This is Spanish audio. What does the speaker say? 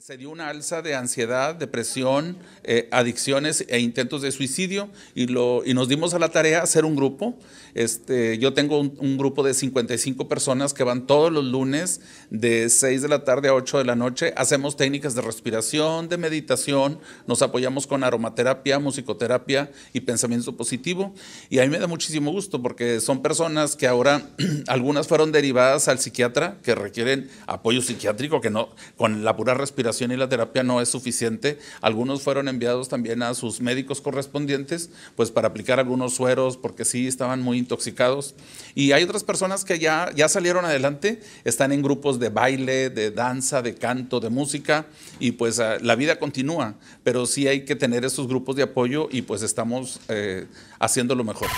Se dio una alza de ansiedad, depresión, eh, adicciones e intentos de suicidio y, lo, y nos dimos a la tarea hacer un grupo. Este, yo tengo un, grupo de 55 personas que van todos los lunes de 6 de la tarde a 8 de la noche. Hacemos técnicas de respiración, de meditación, nos apoyamos con aromaterapia, musicoterapia y pensamiento positivo. Y a mí me da muchísimo gusto porque son personas que ahora algunas fueron derivadas al psiquiatra que requieren apoyo psiquiátrico, que no con la pura respiración y la terapia no es suficiente. Algunos fueron enviados también a sus médicos correspondientes, pues para aplicar algunos sueros, porque sí estaban muy intoxicados. Y hay otras personas que ya, ya salieron adelante, están en grupos de baile, de danza, de canto, de música, y pues ah, la vida continúa, pero sí hay que tener esos grupos de apoyo y pues estamos eh, haciendo lo mejor.